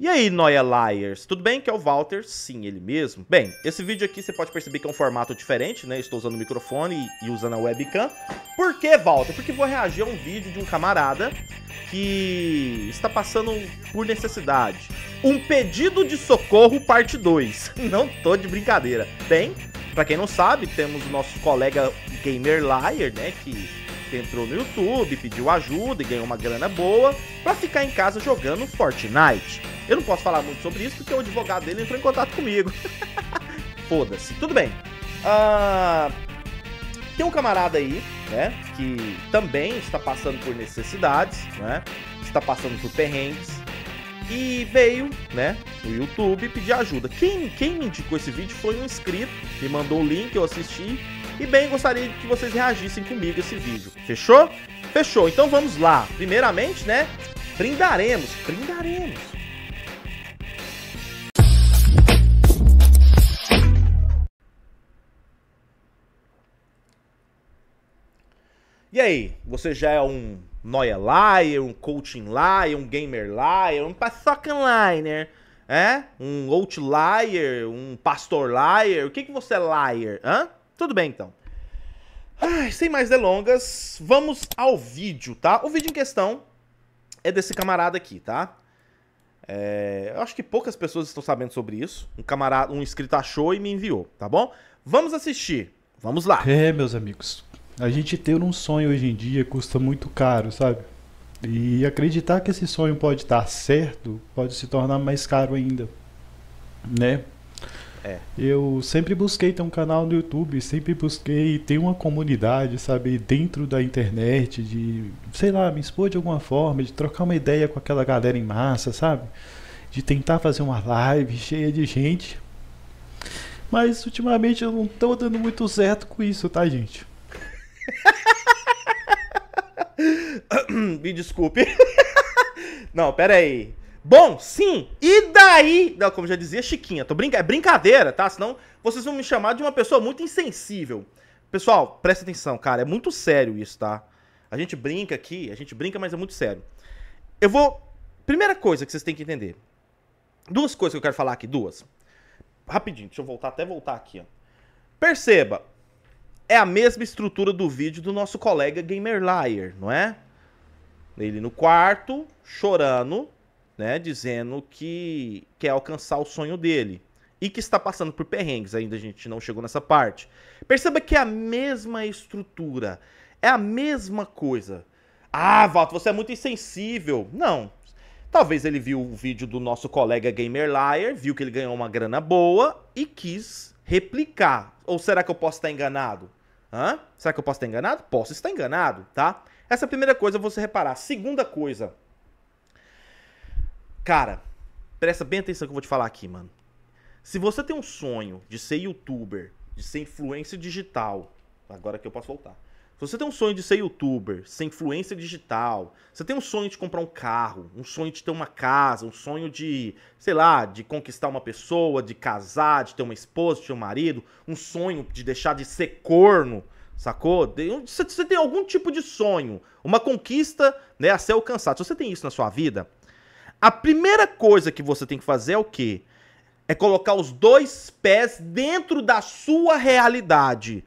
E aí, Noia Liars? Tudo bem? Que é o Walter? Sim, ele mesmo. Bem, esse vídeo aqui você pode perceber que é um formato diferente, né? Estou usando o microfone e usando a webcam. Por que, Walter? Porque vou reagir a um vídeo de um camarada que está passando por necessidade. Um pedido de socorro, parte 2. Não tô de brincadeira. Bem, para quem não sabe, temos o nosso colega Gamer Liar, né? Que entrou no YouTube, pediu ajuda e ganhou uma grana boa para ficar em casa jogando Fortnite. Eu não posso falar muito sobre isso porque o advogado dele entrou em contato comigo. Foda-se. Tudo bem. Ah, tem um camarada aí, né? Que também está passando por necessidades, né? Está passando por perrengues. E veio, né, no YouTube pedir ajuda. Quem, quem me indicou esse vídeo foi um inscrito, me mandou o link, eu assisti. E bem, gostaria que vocês reagissem comigo esse vídeo. Fechou? Fechou. Então vamos lá. Primeiramente, né? Brindaremos. Brindaremos E aí, você já é um noia liar, um coaching liar, um gamer liar, um paçoca liner, é? Um outlier, um pastor liar, o que que você é liar, hã? Tudo bem então. Ai, sem mais delongas, vamos ao vídeo, tá? O vídeo em questão é desse camarada aqui, tá? É, eu acho que poucas pessoas estão sabendo sobre isso. Um camarada, um inscrito achou e me enviou, tá bom? Vamos assistir. Vamos lá. É, meus amigos a gente ter um sonho hoje em dia custa muito caro, sabe? E acreditar que esse sonho pode estar certo pode se tornar mais caro ainda, né? É. Eu sempre busquei ter um canal no YouTube, sempre busquei ter uma comunidade, sabe, dentro da internet, de, sei lá, me expor de alguma forma, de trocar uma ideia com aquela galera em massa, sabe? De tentar fazer uma live cheia de gente. Mas ultimamente eu não tô dando muito certo com isso, tá, gente? Me desculpe. Não, pera aí. Bom, sim, e daí? Não, como já dizia Chiquinha, tô brinca... é brincadeira, tá? Senão vocês vão me chamar de uma pessoa muito insensível. Pessoal, presta atenção, cara, é muito sério isso, tá? A gente brinca aqui, a gente brinca, mas é muito sério. Eu vou. Primeira coisa que vocês têm que entender. Duas coisas que eu quero falar aqui, duas. Rapidinho, deixa eu voltar até voltar aqui, ó. Perceba, é a mesma estrutura do vídeo do nosso colega Gamer Liar, não é? Ele no quarto, chorando, né? Dizendo que quer alcançar o sonho dele. E que está passando por perrengues, ainda a gente não chegou nessa parte. Perceba que é a mesma estrutura, é a mesma coisa. Ah, Valto, você é muito insensível. Não. Talvez ele viu o vídeo do nosso colega Gamer Liar, viu que ele ganhou uma grana boa e quis replicar. Ou será que eu posso estar enganado? Hã? Será que eu posso estar enganado? Posso estar enganado, tá? Essa é primeira coisa você reparar. Segunda coisa. Cara, presta bem atenção que eu vou te falar aqui, mano. Se você tem um sonho de ser youtuber, de ser influência digital, agora que eu posso voltar. Se você tem um sonho de ser youtuber, ser influência digital, você tem um sonho de comprar um carro, um sonho de ter uma casa, um sonho de, sei lá, de conquistar uma pessoa, de casar, de ter uma esposa, de ter um marido, um sonho de deixar de ser corno, Sacou? Você tem algum tipo de sonho, uma conquista né, a ser alcançada. Se você tem isso na sua vida, a primeira coisa que você tem que fazer é o quê? É colocar os dois pés dentro da sua realidade.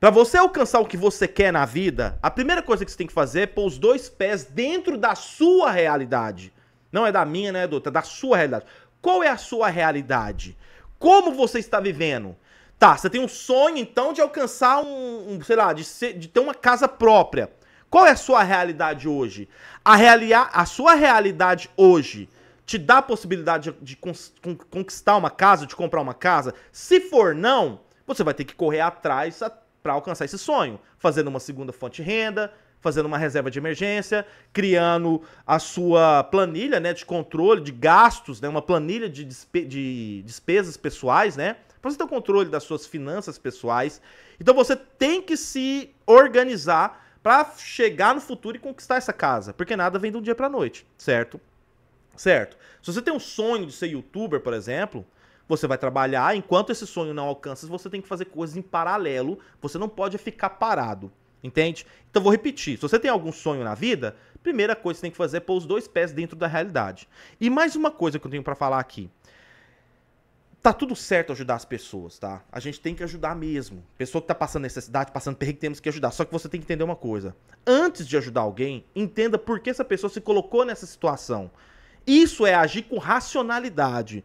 Para você alcançar o que você quer na vida, a primeira coisa que você tem que fazer é pôr os dois pés dentro da sua realidade. Não é da minha, né, doutor? É da sua realidade. Qual é a sua realidade? Como você está vivendo? Tá, você tem um sonho então de alcançar um, um sei lá, de, ser, de ter uma casa própria. Qual é a sua realidade hoje? A, realia, a sua realidade hoje te dá a possibilidade de, de conquistar uma casa, de comprar uma casa? Se for não, você vai ter que correr atrás para alcançar esse sonho, fazendo uma segunda fonte de renda, fazendo uma reserva de emergência, criando a sua planilha né, de controle de gastos, né, uma planilha de, despe de despesas pessoais, né? para você ter o controle das suas finanças pessoais. Então você tem que se organizar para chegar no futuro e conquistar essa casa, porque nada vem de um dia para noite, certo? Certo. Se você tem um sonho de ser youtuber, por exemplo, você vai trabalhar, enquanto esse sonho não alcança, você tem que fazer coisas em paralelo, você não pode ficar parado, entende? Então vou repetir, se você tem algum sonho na vida, primeira coisa que você tem que fazer é pôr os dois pés dentro da realidade. E mais uma coisa que eu tenho para falar aqui tá tudo certo ajudar as pessoas, tá? A gente tem que ajudar mesmo. Pessoa que tá passando necessidade, passando perrengue, temos que ajudar. Só que você tem que entender uma coisa. Antes de ajudar alguém, entenda por que essa pessoa se colocou nessa situação. Isso é agir com racionalidade.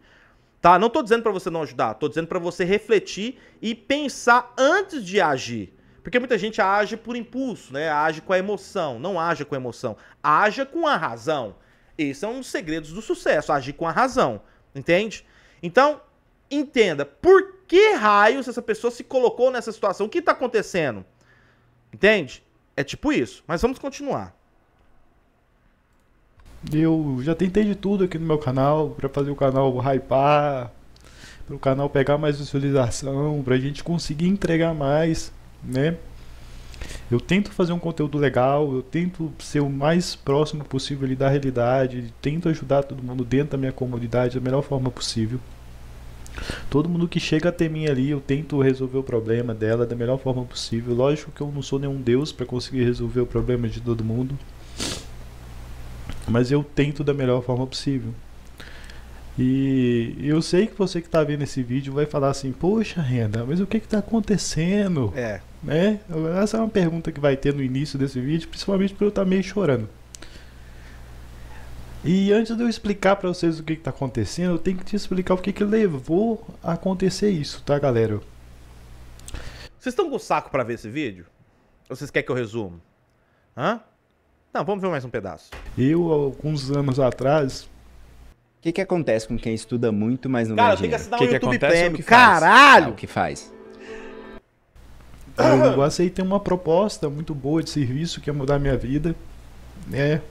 Tá? Não tô dizendo para você não ajudar, tô dizendo para você refletir e pensar antes de agir. Porque muita gente age por impulso, né? Age com a emoção, não haja com a emoção, haja com a razão. Esse é um dos segredos do sucesso, agir com a razão, entende? Então, entenda por que raios essa pessoa se colocou nessa situação, o que está acontecendo. Entende? É tipo isso. Mas vamos continuar. Eu já tentei de tudo aqui no meu canal para fazer o canal hypar, para o canal pegar mais visualização, para a gente conseguir entregar mais, né? Eu tento fazer um conteúdo legal, eu tento ser o mais próximo possível da realidade, tento ajudar todo mundo dentro da minha comunidade da melhor forma possível. Todo mundo que chega até mim ali, eu tento resolver o problema dela da melhor forma possível. Lógico que eu não sou nenhum deus para conseguir resolver o problema de todo mundo, mas eu tento da melhor forma possível. E eu sei que você que está vendo esse vídeo vai falar assim: Poxa, Renda, mas o que está acontecendo? É. Né? Essa é uma pergunta que vai ter no início desse vídeo, principalmente porque eu estou tá meio chorando. E antes de eu explicar para vocês o que está acontecendo, eu tenho que te explicar o que, que levou a acontecer isso, tá, galera? Vocês estão com o saco para ver esse vídeo? Ou vocês querem que eu resumo? Hã? Não, vamos ver mais um pedaço. Eu, alguns anos atrás... O que, que acontece com quem estuda muito, mas não Cara, ganha dinheiro? Cara, tem que assinar um YouTube é Premium. Caralho! É o que faz. Eu aceitei uma proposta muito boa de serviço que ia é mudar a minha vida. né?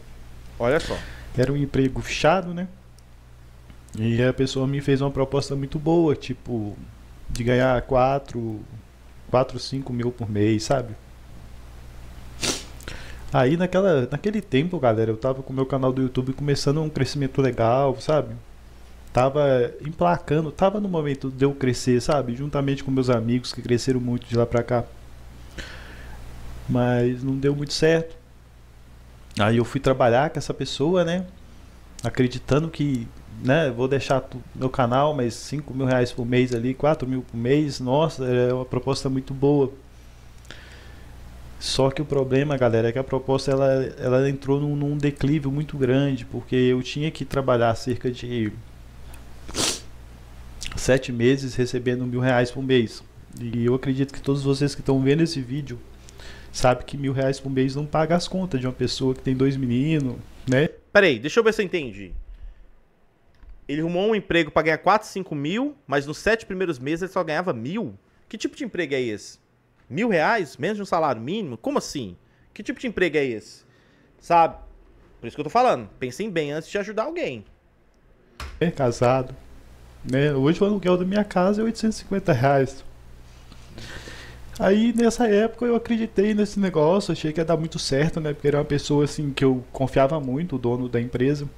Olha só. Era um emprego fechado, né? E a pessoa me fez uma proposta muito boa, tipo, de ganhar 4, 4, 5 mil por mês, sabe? Aí naquela, naquele tempo, galera, eu tava com o meu canal do YouTube começando um crescimento legal, sabe? Tava emplacando, tava no momento de eu crescer, sabe? Juntamente com meus amigos que cresceram muito de lá pra cá. Mas não deu muito certo. Aí eu fui trabalhar com essa pessoa, né? Acreditando que, né, vou deixar meu canal, mas 5 mil reais por mês ali, 4 mil por mês, nossa, é uma proposta muito boa. Só que o problema, galera, é que a proposta ela, ela entrou num, num declive muito grande, porque eu tinha que trabalhar cerca de sete meses recebendo mil reais por mês. E eu acredito que todos vocês que estão vendo esse vídeo sabe que mil reais por mês não paga as contas de uma pessoa que tem dois meninos, né? Peraí, deixa eu ver se eu entendi. Ele arrumou um emprego pra ganhar 4, 5 mil, mas nos sete primeiros meses ele só ganhava mil? Que tipo de emprego é esse? Mil reais? Menos de um salário mínimo? Como assim? Que tipo de emprego é esse? Sabe? Por isso que eu tô falando. Pensem bem antes de ajudar alguém. É casado. Né? Hoje o aluguel da minha casa é 850 reais. Aí nessa época eu acreditei nesse negócio, achei que ia dar muito certo, né? Porque era uma pessoa assim que eu confiava muito, o dono da empresa.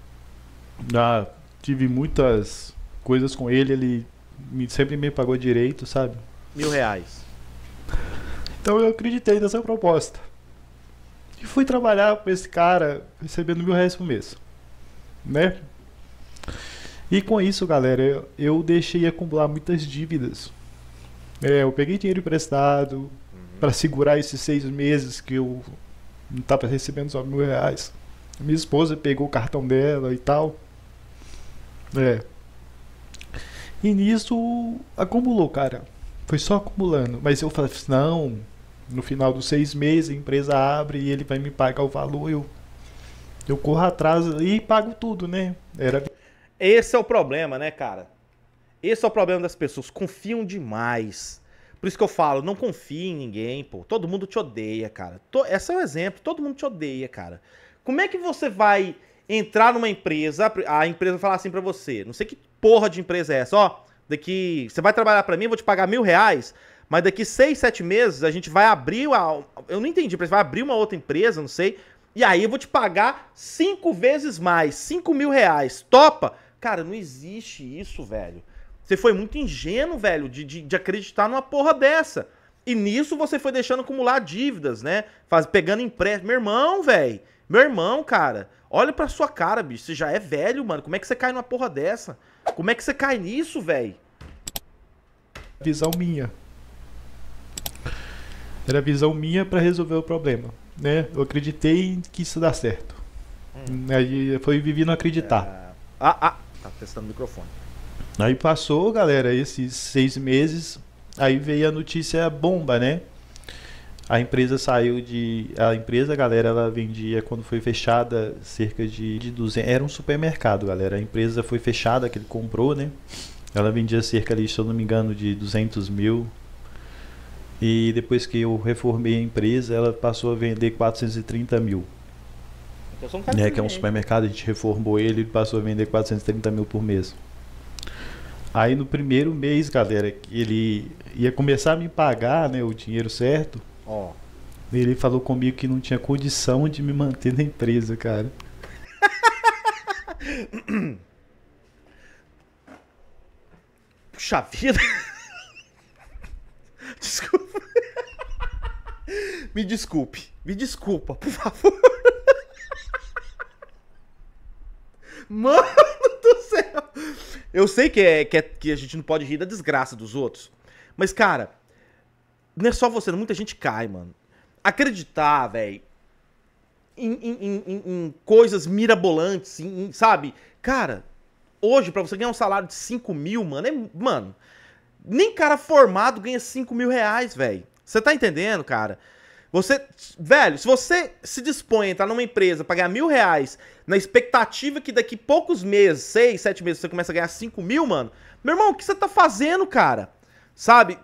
Já tive muitas coisas com ele, ele sempre me pagou direito, sabe? Mil reais. Então eu acreditei nessa proposta. E fui trabalhar com esse cara recebendo mil reais por mês. Né? E com isso, galera, eu deixei acumular muitas dívidas é, eu peguei dinheiro emprestado uhum. para segurar esses seis meses que eu não estava recebendo só mil reais. Minha esposa pegou o cartão dela e tal. É. E nisso acumulou, cara. Foi só acumulando. Mas eu falei, não, no final dos seis meses a empresa abre e ele vai me pagar o valor. Eu, eu corro atrás e pago tudo, né? Era... Esse é o problema, né, cara? Esse é o problema das pessoas, confiam demais. Por isso que eu falo, não confie em ninguém, pô. Todo mundo te odeia, cara. To... Esse é o um exemplo, todo mundo te odeia, cara. Como é que você vai entrar numa empresa, a empresa falar assim para você, não sei que porra de empresa é essa, ó, daqui, você vai trabalhar para mim, eu vou te pagar mil reais, mas daqui seis, sete meses a gente vai abrir, uma. eu não entendi, vai abrir uma outra empresa, não sei, e aí eu vou te pagar cinco vezes mais, cinco mil reais, topa? Cara, não existe isso, velho. Você foi muito ingênuo, velho, de, de, de acreditar numa porra dessa. E nisso você foi deixando acumular dívidas, né? Faz, pegando empréstimo. Meu irmão, velho. Meu irmão, cara. Olha pra sua cara, bicho. Você já é velho, mano. Como é que você cai numa porra dessa? Como é que você cai nisso, velho? Visão minha. Era visão minha para resolver o problema, né? Eu acreditei que isso dá certo. Hum. Aí foi vivendo acreditar. É... Ah, ah. Tá testando o microfone. Aí passou, galera, esses seis meses, aí veio a notícia bomba, né? A empresa saiu de. A empresa, galera, ela vendia, quando foi fechada, cerca de, de 200. Era um supermercado, galera. A empresa foi fechada, que ele comprou, né? Ela vendia cerca ali, se eu não me engano, de 200 mil. E depois que eu reformei a empresa, ela passou a vender 430 mil. Então, é, que é um supermercado, a gente reformou ele e passou a vender 430 mil por mês. Aí no primeiro mês, galera, ele ia começar a me pagar, né, o dinheiro certo. Ó. Oh. Ele falou comigo que não tinha condição de me manter na empresa, cara. Puxa vida. Desculpa. Me desculpe. Me desculpa, por favor. Mano do céu. Eu sei que, é, que, é, que a gente não pode rir da desgraça dos outros. Mas, cara, não é só você, muita gente cai, mano. Acreditar, velho, em, em, em, em, coisas mirabolantes, sabe? Cara, hoje, para você ganhar um salário de 5 mil, mano, é. Mano, nem cara formado ganha 5 mil reais, velho. Você tá entendendo, cara? Você, velho, se você se dispõe a entrar numa empresa, pagar mil reais, na expectativa que daqui poucos meses, seis, sete meses, você começa a ganhar cinco mil, mano. Meu irmão, o que você tá fazendo, cara? Sabe?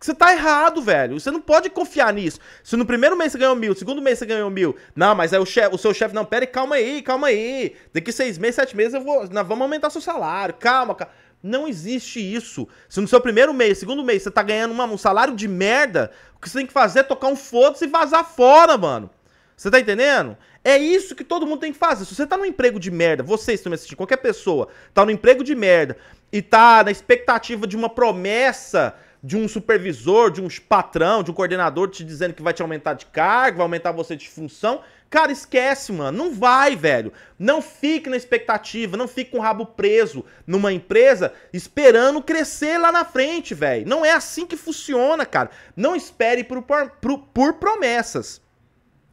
Você tá errado, velho. Você não pode confiar nisso. Se no primeiro mês você ganhou mil, segundo mês você ganhou mil. Não, mas aí o, chefe, o seu chefe, não, pera aí, calma aí, calma aí. Daqui seis meses, sete meses, eu vou. Nós vamos aumentar seu salário. Calma, calma. Não existe isso. Se no seu primeiro mês, segundo mês, você tá ganhando uma, um salário de merda, o que você tem que fazer é tocar um foda-se e vazar fora, mano. Você tá entendendo? É isso que todo mundo tem que fazer. Se você tá num emprego de merda, vocês estão me assistindo, qualquer pessoa tá num emprego de merda e tá na expectativa de uma promessa de um supervisor, de um patrão, de um coordenador te dizendo que vai te aumentar de cargo, vai aumentar você de função, Cara, esquece, mano. Não vai, velho. Não fique na expectativa, não fique com o rabo preso numa empresa esperando crescer lá na frente, velho. Não é assim que funciona, cara. Não espere por, por, por promessas.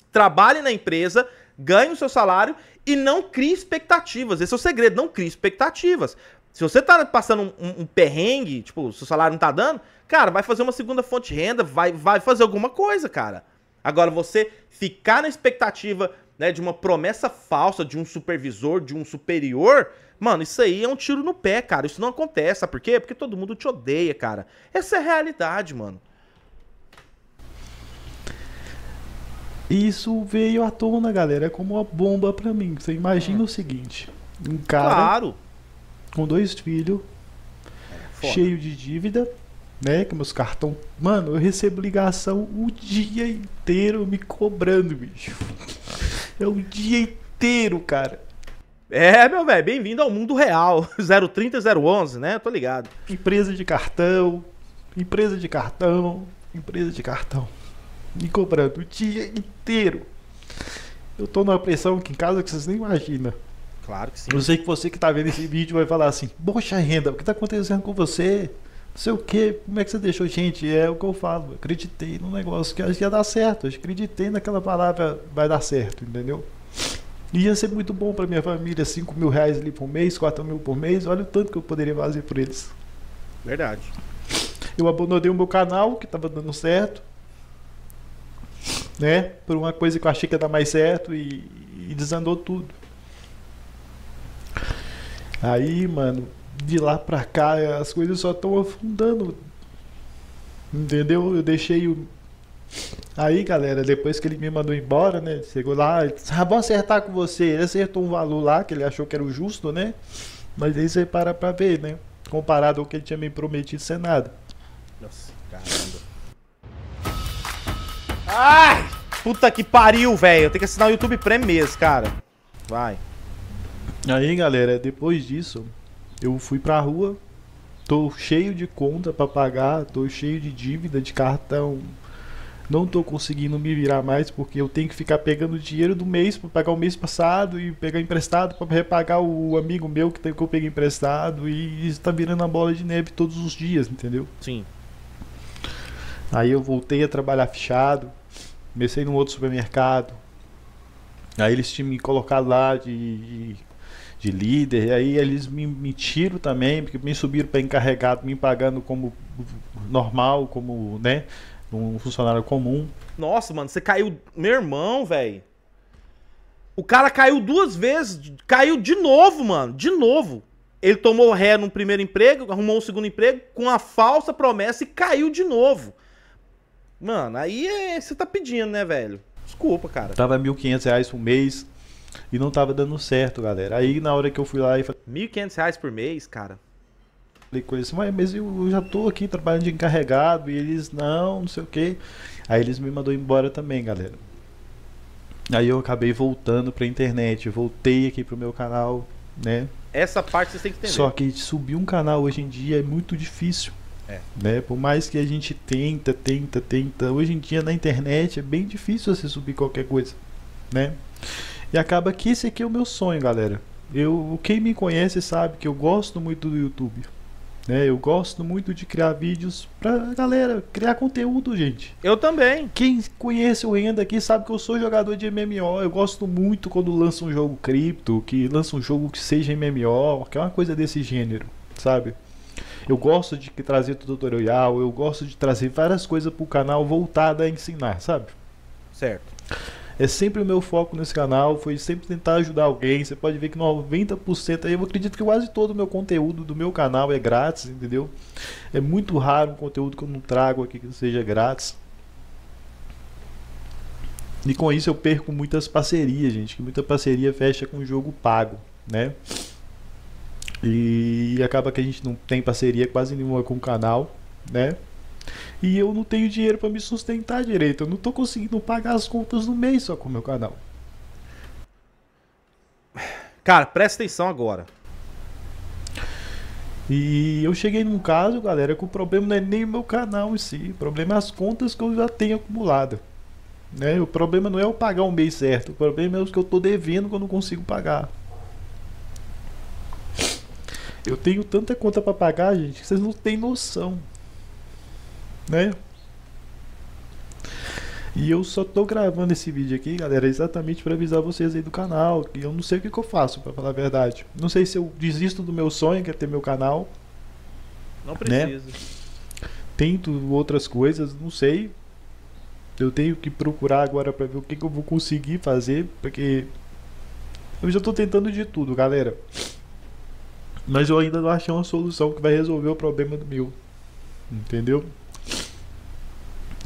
Trabalhe na empresa, ganhe o seu salário e não crie expectativas. Esse é o segredo, não crie expectativas. Se você tá passando um, um, um perrengue, tipo, seu salário não tá dando, cara, vai fazer uma segunda fonte de renda, vai, vai fazer alguma coisa, cara. Agora, você ficar na expectativa né, de uma promessa falsa de um supervisor, de um superior, mano, isso aí é um tiro no pé, cara. Isso não acontece, sabe por quê? Porque todo mundo te odeia, cara. Essa é a realidade, mano. Isso veio à tona, galera, é como uma bomba para mim. Você imagina hum. o seguinte: um cara claro. com dois filhos, é, cheio de dívida, né? Que meus cartão. Mano, eu recebo ligação o dia inteiro me cobrando, bicho. É o dia inteiro, cara. É, meu velho, bem-vindo ao mundo real. 030 011, né? Tô ligado. Empresa de cartão, empresa de cartão, empresa de cartão. Me cobrando o dia inteiro. Eu tô numa pressão aqui em casa que vocês nem imaginam. Claro que sim. Eu sei que você que tá vendo esse vídeo vai falar assim: Poxa, renda, o que tá acontecendo com você? sei o quê, como é que você deixou? Gente, é o que eu falo, acreditei no negócio que ia dar certo, acreditei naquela palavra, vai dar certo, entendeu? E ia ser muito bom para minha família, 5 mil reais ali por mês, 4 mil por mês, olha o tanto que eu poderia fazer por eles. Verdade. Eu abandonei o meu canal, que estava dando certo, né? Por uma coisa que eu achei que ia dar mais certo e, e desandou tudo. Aí, mano, de lá pra cá as coisas só estão afundando. Entendeu? Eu deixei o. Aí, galera, depois que ele me mandou embora, né? Chegou lá, disse, ah, vou acertar com você. Ele acertou um valor lá que ele achou que era o justo, né? Mas aí você para pra ver, né? Comparado ao que ele tinha me prometido ser é nada. Nossa, caramba. Ai! Puta que pariu, velho. Eu tenho que assinar o YouTube Premium mesmo, cara. Vai. Aí, galera, depois disso, eu fui pra rua, tô cheio de conta para pagar, tô cheio de dívida de cartão. Não tô conseguindo me virar mais porque eu tenho que ficar pegando dinheiro do mês para pagar o mês passado e pegar emprestado para repagar o amigo meu que, que eu peguei emprestado e isso tá virando a bola de neve todos os dias, entendeu? Sim. Aí eu voltei a trabalhar fechado, comecei num outro supermercado. Aí eles tinham me colocado lá de de líder, e aí eles me mentiram também, porque me subiram para encarregado, me pagando como normal, como, né, um funcionário comum. Nossa, mano, você caiu, meu irmão, velho. O cara caiu duas vezes, caiu de novo, mano, de novo. Ele tomou ré no primeiro emprego, arrumou um segundo emprego com a falsa promessa e caiu de novo. Mano, aí é, você é, tá pedindo, né, velho? Desculpa, cara. Tava R$ 1.500 por mês, e não tava dando certo, galera. Aí na hora que eu fui lá e falei. R$ 1.500 por mês, cara. Falei com eles, mas, mas eu já tô aqui trabalhando de encarregado. E eles, não, não sei o que. Aí eles me mandou embora também, galera. Aí eu acabei voltando pra internet. Voltei aqui pro meu canal, né? Essa parte você tem que entender. Só que subir um canal hoje em dia é muito difícil. É. Né? Por mais que a gente tenta, tenta, tenta, hoje em dia na internet é bem difícil você subir qualquer coisa, né? E acaba que esse aqui é o meu sonho, galera. Eu, quem me conhece sabe que eu gosto muito do YouTube. Né? Eu gosto muito de criar vídeos pra galera, criar conteúdo, gente. Eu também. Quem conhece o Renda aqui sabe que eu sou jogador de MMO. Eu gosto muito quando lança um jogo cripto, que lança um jogo que seja MMO, que é uma coisa desse gênero, sabe? Eu gosto de trazer tutorial, eu gosto de trazer várias coisas pro canal voltada a ensinar, sabe? Certo. É sempre o meu foco nesse canal, foi sempre tentar ajudar alguém. Você pode ver que 90% aí, eu acredito que quase todo o meu conteúdo do meu canal é grátis, entendeu? É muito raro um conteúdo que eu não trago aqui que seja grátis. E com isso eu perco muitas parcerias, gente, que muita parceria fecha com jogo pago, né? E acaba que a gente não tem parceria quase nenhuma com o canal, né? E eu não tenho dinheiro para me sustentar direito. Eu não tô conseguindo pagar as contas do mês só com o meu canal. Cara, presta atenção agora. E eu cheguei num caso, galera, que o problema não é nem o meu canal em si. O problema é as contas que eu já tenho acumulado. Né? O problema não é eu pagar o mês certo. O problema é o que eu tô devendo que eu não consigo pagar. Eu tenho tanta conta para pagar, gente, que vocês não têm noção né? E eu só tô gravando esse vídeo aqui, galera, exatamente para avisar vocês aí do canal, que eu não sei o que, que eu faço, para falar a verdade. Não sei se eu desisto do meu sonho, que é ter meu canal. Não né? precisa. Né? Tento outras coisas, não sei. Eu tenho que procurar agora para ver o que, que eu vou conseguir fazer, porque eu já tô tentando de tudo, galera. Mas eu ainda não achei uma solução que vai resolver o problema do meu. Entendeu?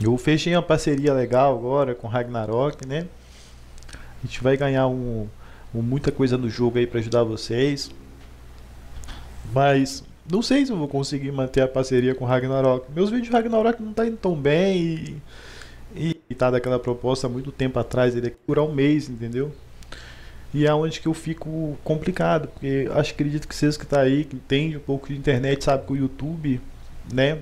Eu fechei uma parceria legal agora com Ragnarok, né? A gente vai ganhar um, um muita coisa no jogo aí para ajudar vocês. Mas não sei se eu vou conseguir manter a parceria com Ragnarok. Meus vídeos de Ragnarok não tá indo tão bem e, e tá daquela proposta há muito tempo atrás, ele é durar um mês, entendeu? E é onde que eu fico complicado, porque acho acredito que vocês que tá aí, que entende um pouco de internet, sabe que o YouTube, né,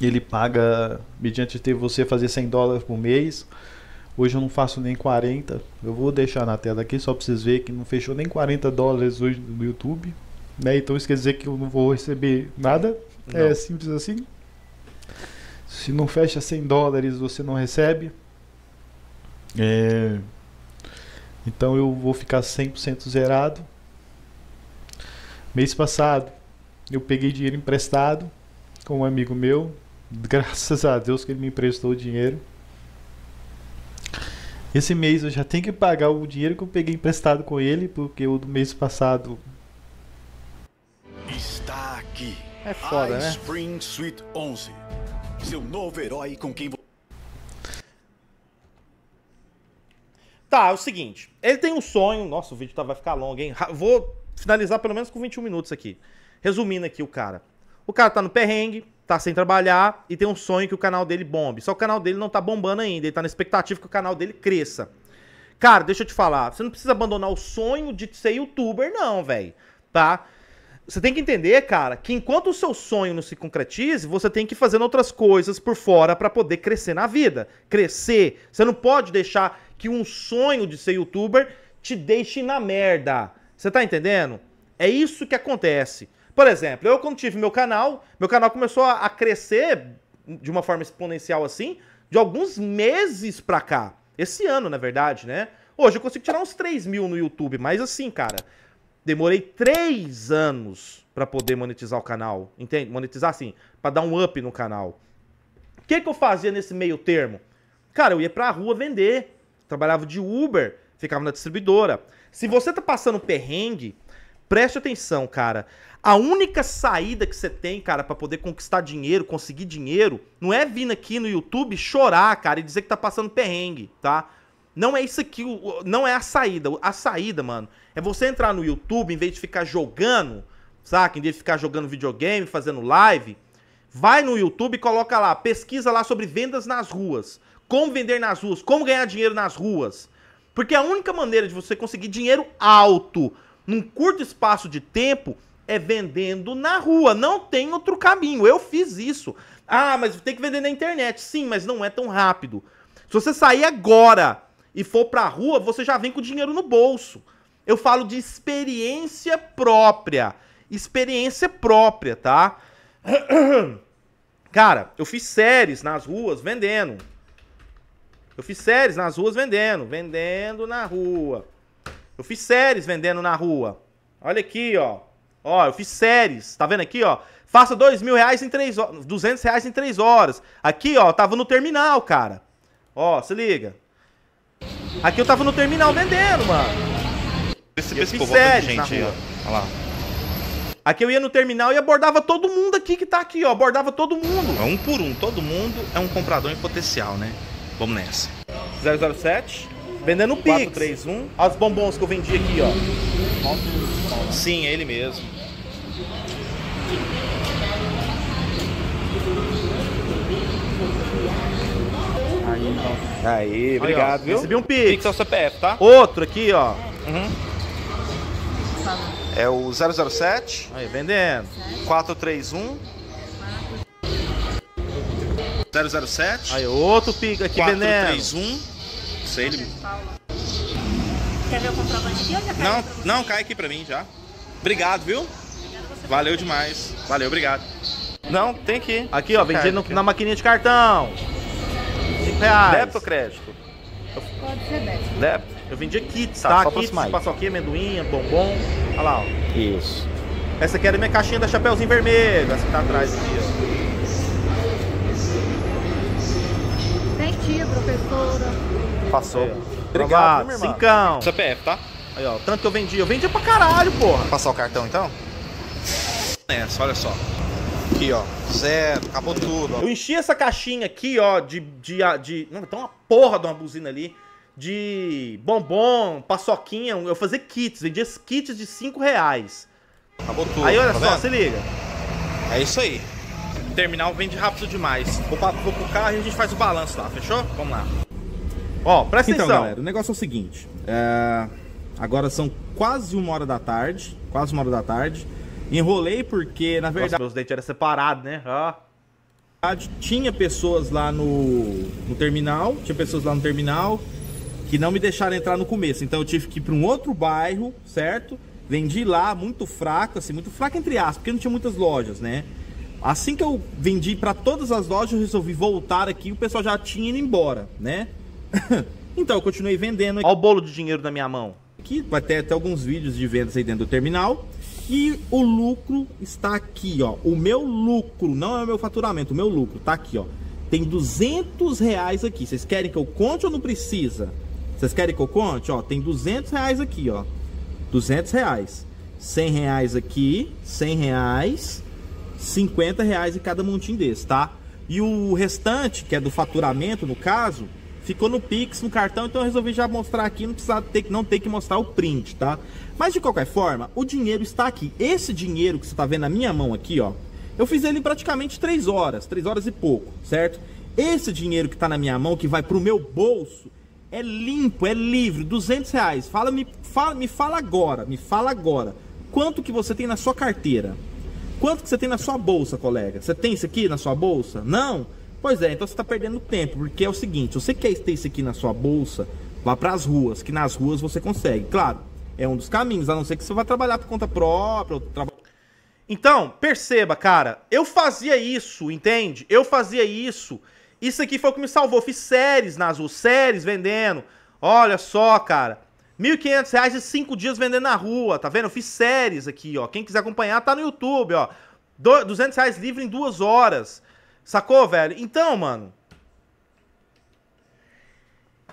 ele paga, mediante ter você fazer 100 dólares por mês. Hoje eu não faço nem 40. Eu vou deixar na tela aqui só para vocês verem que não fechou nem 40 dólares hoje no YouTube. Né? Então isso quer dizer que eu não vou receber nada. É não. É simples assim. Se não fecha 100 dólares, você não recebe. É... Então eu vou ficar 100% zerado. Mês passado eu peguei dinheiro emprestado com um amigo meu Graças a Deus que ele me emprestou o dinheiro. Esse mês eu já tenho que pagar o dinheiro que eu peguei emprestado com ele, porque o do mês passado. Está aqui. É foda, né? Spring Suite 11. Seu novo herói com quem Tá, é o seguinte. Ele tem um sonho. Nossa, o vídeo tá, vai ficar longo, hein? Vou finalizar pelo menos com 21 minutos aqui. Resumindo aqui o cara. O cara tá no perrengue, tá sem trabalhar e tem um sonho que o canal dele bombe. Só que o canal dele não tá bombando ainda, ele tá na expectativa que o canal dele cresça. Cara, deixa eu te falar, você não precisa abandonar o sonho de ser youtuber não, velho, tá? Você tem que entender, cara, que enquanto o seu sonho não se concretize, você tem que ir fazendo outras coisas por fora para poder crescer na vida. Crescer. Você não pode deixar que um sonho de ser youtuber te deixe na merda. Você tá entendendo? É isso que acontece. Por exemplo, eu quando tive meu canal, meu canal começou a crescer de uma forma exponencial assim, de alguns meses pra cá. Esse ano, na verdade, né? Hoje eu consigo tirar uns 3 mil no YouTube, mas assim, cara, demorei 3 anos para poder monetizar o canal, entende? Monetizar assim, para dar um up no canal. O que, que eu fazia nesse meio termo? Cara, eu ia pra rua vender, trabalhava de Uber, ficava na distribuidora. Se você tá passando perrengue, Preste atenção, cara. A única saída que você tem, cara, para poder conquistar dinheiro, conseguir dinheiro, não é vir aqui no YouTube chorar, cara, e dizer que tá passando perrengue, tá? Não é isso aqui, não é a saída. A saída, mano, é você entrar no YouTube, em vez de ficar jogando, saca? Em vez de ficar jogando videogame, fazendo live, vai no YouTube e coloca lá, pesquisa lá sobre vendas nas ruas. Como vender nas ruas, como ganhar dinheiro nas ruas. Porque a única maneira de você conseguir dinheiro alto num curto espaço de tempo, é vendendo na rua. Não tem outro caminho. Eu fiz isso. Ah, mas tem que vender na internet. Sim, mas não é tão rápido. Se você sair agora e for pra rua, você já vem com dinheiro no bolso. Eu falo de experiência própria. Experiência própria, tá? Cara, eu fiz séries nas ruas vendendo. Eu fiz séries nas ruas vendendo. Vendendo na rua. Eu fiz séries vendendo na rua. Olha aqui, ó. Ó, eu fiz séries. Tá vendo aqui, ó? Faça dois mil reais em três horas. Duzentos reais em três horas. Aqui, ó, tava no terminal, cara. Ó, se liga. Aqui eu tava no terminal vendendo, mano. Esse eu fiz séries gente, na rua. Ó. Olha lá. Aqui eu ia no terminal e abordava todo mundo aqui que tá aqui, ó. Abordava todo mundo. É um por um. Todo mundo é um comprador em potencial, né? Vamos nessa. 007. Vendendo Pix. 431. os bombons que eu vendi aqui, ó. Sim, é ele mesmo. Aí, Aí obrigado, ó, viu? Recebi um Pix. Pix é o CPF, tá? Outro aqui, ó. Uhum. É o 007. Aí, vendendo. 431. 007. Aí, outro Pix aqui, 431. vendendo. 431 sei. Ele... Quer ver o comprovante aqui ou já cai Não, não, cai aqui pra mim já. Obrigado, viu? Obrigado Valeu demais. Valeu, obrigado. Não, tem que ir. Aqui, Você ó, vendido na maquininha de cartão. 5 reais. Débito ou crédito? Pode ser débito. Débito. Eu vendia kits, tá? tá? Só kits, paçoquinha, amendoim, bombom. Olha lá, ó. Isso. Essa aqui era minha caixinha da Chapeuzinho Vermelho, essa que tá atrás aqui, ó. Tem tia, professora. Passou. Obrigado, meu Cincão. CPF, tá? Aí, ó, tanto que eu vendi. Eu vendi pra caralho, porra. Vou passar o cartão, então? Nessa, é, olha só. Aqui, ó. Zero. Acabou tudo, ó. Eu enchi essa caixinha aqui, ó, de... de, de... Não, tem uma porra de uma buzina ali. De bombom, paçoquinha. Eu fazia kits. Vendia kits de 5 reais. Acabou tudo, Aí, olha tá só, vendo? se liga. É isso aí. Terminal vende rápido demais. Vou, vou pro carro e a gente faz o balanço lá, fechou? Vamos lá. Ó, presta então, atenção. Galera, o negócio é o seguinte. É... Agora são quase uma hora da tarde. Quase uma hora da tarde. Enrolei porque, na verdade. Nossa, meus dentes eram separados, né? Ó. Tinha pessoas lá no, no terminal. Tinha pessoas lá no terminal que não me deixaram entrar no começo. Então eu tive que ir para um outro bairro, certo? Vendi lá, muito fraco, assim, muito fraco entre aspas, porque não tinha muitas lojas, né? Assim que eu vendi para todas as lojas, eu resolvi voltar aqui, o pessoal já tinha ido embora, né? então eu continuei vendendo. Olha o bolo de dinheiro na minha mão. Aqui vai ter até alguns vídeos de vendas aí dentro do terminal. E o lucro está aqui, ó. O meu lucro, não é o meu faturamento, o meu lucro tá aqui, ó. Tem 200 reais aqui. Vocês querem que eu conte ou não precisa? Vocês querem que eu conte? Ó, tem 200 reais aqui, ó. 200 reais. 100 reais aqui, 100 reais, 50 reais em cada montinho desse, tá? E o restante, que é do faturamento, no caso, ficou no Pix, no cartão, então eu resolvi já mostrar aqui, não precisar ter, não ter que mostrar o print, tá? Mas de qualquer forma, o dinheiro está aqui. Esse dinheiro que você está vendo na minha mão aqui, ó, eu fiz ele em praticamente 3 horas, 3 horas e pouco, certo? Esse dinheiro que está na minha mão, que vai para o meu bolso, é limpo, é livre, 200 reais. Fala, me, fala, me fala agora, me fala agora. Quanto que você tem na sua carteira? Quanto que você tem na sua bolsa, colega? Você tem isso aqui na sua bolsa? Não? Pois é, então você está perdendo tempo, porque é o seguinte, você quer ter isso aqui na sua bolsa, vá para as ruas, que nas ruas você consegue. Claro, é um dos caminhos, a não ser que você vá trabalhar por conta própria. Tra... Então, perceba, cara, eu fazia isso, entende? Eu fazia isso. Isso aqui foi o que me salvou. fiz séries nas ruas, séries vendendo. Olha só, cara. R$ 1.500 e 5 dias vendendo na rua, tá vendo? Eu fiz séries aqui, ó. Quem quiser acompanhar, tá no YouTube, ó. R$ 200 livre em duas horas. Sacou, velho? Então, mano.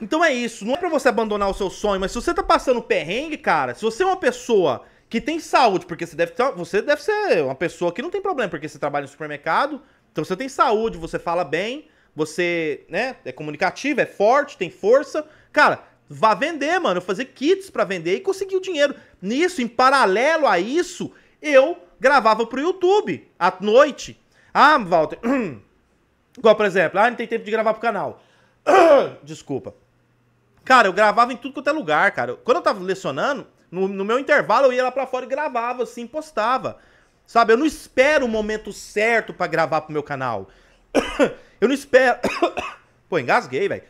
Então é isso. Não é pra você abandonar o seu sonho, mas se você tá passando perrengue, cara, se você é uma pessoa que tem saúde, porque você deve, ter, você deve ser uma pessoa que não tem problema, porque você trabalha no supermercado, então você tem saúde, você fala bem, você, né, é comunicativo, é forte, tem força. Cara, vá vender, mano, fazer kits para vender e conseguir o dinheiro. Nisso, em paralelo a isso, eu gravava pro YouTube à noite. Ah, Walter. Igual, por exemplo, ah, não tem tempo de gravar pro canal. Desculpa. Cara, eu gravava em tudo quanto é lugar, cara. Quando eu tava lecionando, no, no meu intervalo eu ia lá pra fora e gravava, assim, postava. Sabe? Eu não espero o momento certo para gravar pro meu canal. Eu não espero. Pô, engasguei, velho.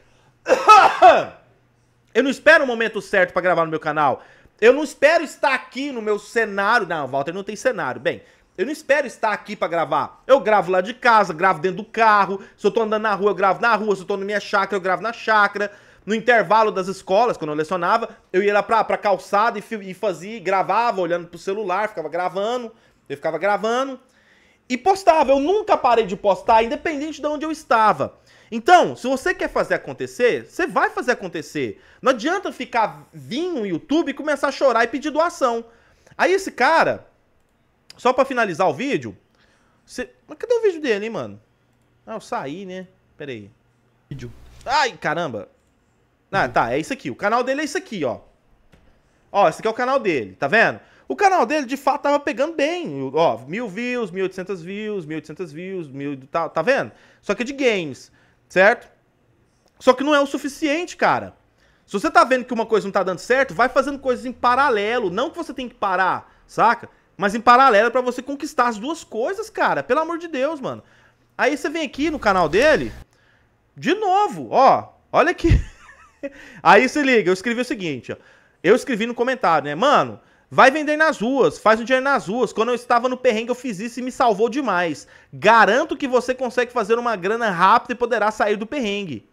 Eu não espero o momento certo para gravar no meu canal. Eu não espero estar aqui no meu cenário. Não, Walter, não tem cenário. Bem, eu não espero estar aqui para gravar. Eu gravo lá de casa, gravo dentro do carro. Se eu tô andando na rua, eu gravo na rua. Se eu tô na minha chácara, eu gravo na chácara. No intervalo das escolas, quando eu lecionava, eu ia lá pra, pra calçada e, e fazia, gravava, olhando pro celular, ficava gravando. Eu ficava gravando. E postava. Eu nunca parei de postar, independente de onde eu estava. Então, se você quer fazer acontecer, você vai fazer acontecer. Não adianta ficar vindo no YouTube e começar a chorar e pedir doação. Aí esse cara só pra finalizar o vídeo. Cê... Mas cadê o vídeo dele, hein, mano? Ah, eu saí, né? Pera aí. Vídeo. Ai, caramba. Ah, uhum. tá, é isso aqui. O canal dele é isso aqui, ó. Ó, esse aqui é o canal dele, tá vendo? O canal dele, de fato, tava pegando bem. Ó, mil views, 1.800 views, 1.800 views, mil... Tá, tá vendo? Só que é de games, certo? Só que não é o suficiente, cara. Se você tá vendo que uma coisa não tá dando certo, vai fazendo coisas em paralelo. Não que você tem que parar, saca? Mas em paralelo é pra você conquistar as duas coisas, cara. Pelo amor de Deus, mano. Aí você vem aqui no canal dele, de novo, ó. Olha aqui. Aí se liga, eu escrevi o seguinte, ó. Eu escrevi no comentário, né? Mano, vai vender nas ruas, faz um dinheiro nas ruas. Quando eu estava no perrengue, eu fiz isso e me salvou demais. Garanto que você consegue fazer uma grana rápida e poderá sair do perrengue.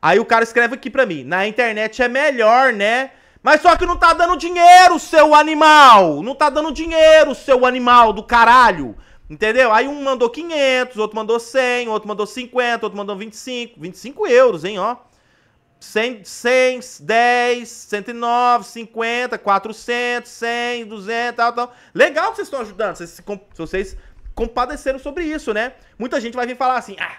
Aí o cara escreve aqui pra mim, na internet é melhor, né? Mas só que não tá dando dinheiro, seu animal! Não tá dando dinheiro, seu animal do caralho! Entendeu? Aí um mandou 500, outro mandou 100, outro mandou 50, outro mandou 25. 25 euros, hein, ó. 100, 100 10, 109, 50, 400, 100, 200, tal, tal. Legal que vocês estão ajudando, vocês, se vocês compadeceram sobre isso, né? Muita gente vai vir falar assim, ah,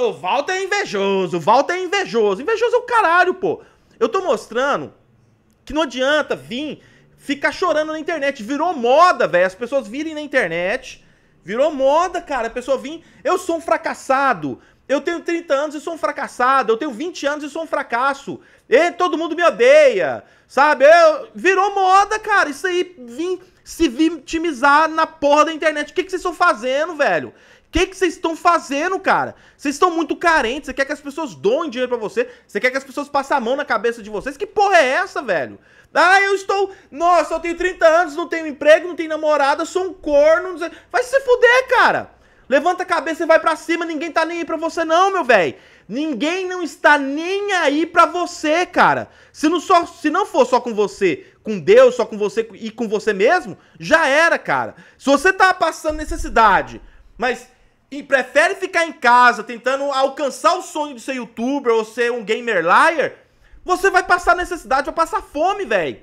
o Walter é invejoso, o Walter é invejoso. Invejoso é o caralho, pô. Eu tô mostrando que não adianta vir ficar chorando na internet. Virou moda, velho. As pessoas virem na internet. Virou moda, cara. A pessoa vir. Eu sou um fracassado. Eu tenho 30 anos e sou um fracassado. Eu tenho 20 anos e sou um fracasso. E todo mundo me odeia. Sabe? Eu... Virou moda, cara. Isso aí vim se vitimizar na porra da internet. O que, que vocês estão fazendo, velho? que que vocês estão fazendo, cara? Vocês estão muito carentes, você quer que as pessoas doem dinheiro para você, você quer que as pessoas passem a mão na cabeça de vocês? Que porra é essa, velho? Ah, eu estou. Nossa, eu tenho 30 anos, não tenho emprego, não tenho namorada, sou um corno. Não sei... Vai se fuder, cara! Levanta a cabeça e vai para cima, ninguém tá nem aí pra você, não, meu velho. Ninguém não está nem aí pra você, cara. Se não, só, se não for só com você, com Deus, só com você e com você mesmo, já era, cara. Se você tá passando necessidade, mas e prefere ficar em casa tentando alcançar o sonho de ser youtuber ou ser um gamer liar, você vai passar necessidade, vai passar fome, velho.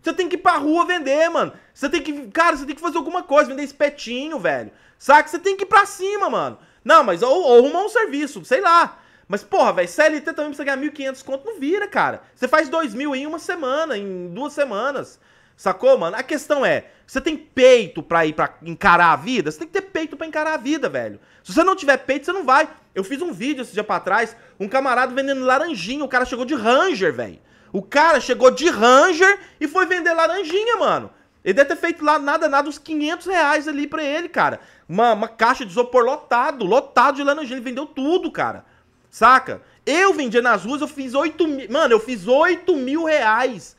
Você tem que ir pra rua vender, mano. Você tem que. Cara, você tem que fazer alguma coisa, vender espetinho, velho. Saca? Você tem que ir pra cima, mano. Não, mas ou, ou arrumar um serviço, sei lá. Mas, porra, velho, CLT também pra você ganhar 1.500 conto não vira, cara. Você faz 2.000 mil em uma semana, em duas semanas. Sacou, mano? A questão é, você tem peito pra ir para encarar a vida? Você tem que ter peito pra encarar a vida, velho. Se você não tiver peito, você não vai. Eu fiz um vídeo esse dia pra trás, um camarada vendendo laranjinha, o cara chegou de Ranger, velho. O cara chegou de Ranger e foi vender laranjinha, mano. Ele deve ter feito lá nada, nada, uns 500 reais ali pra ele, cara. Uma, uma caixa de isopor lotado, lotado de laranjinha. Ele vendeu tudo, cara. Saca? Eu vendia nas ruas, eu fiz 8 mil. Mano, eu fiz 8 mil reais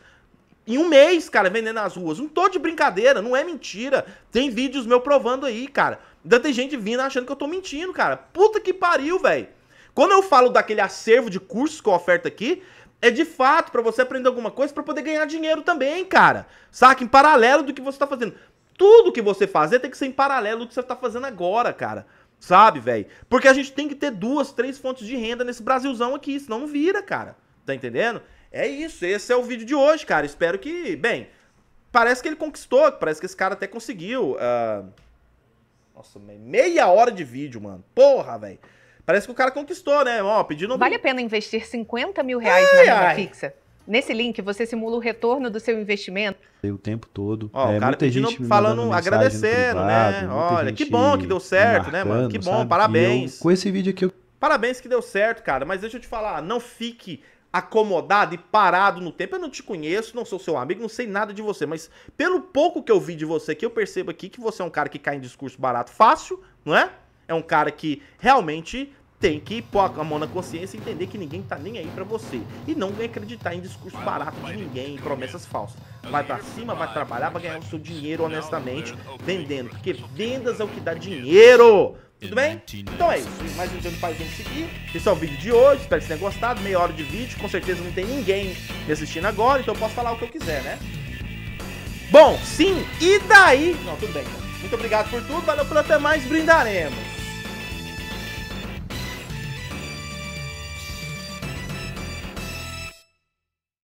em um mês, cara, vendendo nas ruas. Não tô de brincadeira, não é mentira. Tem vídeos meu provando aí, cara. Ainda tem gente vindo achando que eu tô mentindo, cara. Puta que pariu, velho. Quando eu falo daquele acervo de cursos que eu oferto aqui, é de fato para você aprender alguma coisa para poder ganhar dinheiro também, cara. Saca? Em paralelo do que você tá fazendo. Tudo que você fazer tem que ser em paralelo do que você tá fazendo agora, cara. Sabe, velho? Porque a gente tem que ter duas, três fontes de renda nesse Brasilzão aqui, senão não vira, cara. Tá entendendo? É isso, esse é o vídeo de hoje, cara. Espero que. Bem, parece que ele conquistou, parece que esse cara até conseguiu. Uh... Nossa, meia hora de vídeo, mano. Porra, velho. Parece que o cara conquistou, né? Ó, pedindo. Vale a pena investir 50 mil reais ai, na renda ai. fixa? Nesse link, você simula o retorno do seu investimento. O tempo todo. Ó, é, o cara pedindo, gente falando, agradecendo, né? privado, né? Olha, que bom que deu certo, né, mano? Que bom, sabe? parabéns. Eu, com esse vídeo aqui eu... Parabéns que deu certo, cara. Mas deixa eu te falar, não fique acomodado e parado no tempo. Eu não te conheço, não sou seu amigo, não sei nada de você, mas pelo pouco que eu vi de você que eu percebo aqui que você é um cara que cai em discurso barato fácil, não é? É um cara que realmente tem que pôr a mão na consciência e entender que ninguém tá nem aí para você e não acreditar em discurso barato de ninguém, em promessas falsas. Vai para cima, vai trabalhar, vai ganhar o seu dinheiro honestamente vendendo, porque vendas é o que dá dinheiro. Tudo bem? Então é isso. Mais um dia para Paizinho seguir. Esse é o vídeo de hoje. Espero que vocês tenham gostado. Meia hora de vídeo. Com certeza não tem ninguém me assistindo agora, então eu posso falar o que eu quiser, né? Bom, sim, e daí? Não, tudo bem. Então. Muito obrigado por tudo. Valeu por até mais. Brindaremos.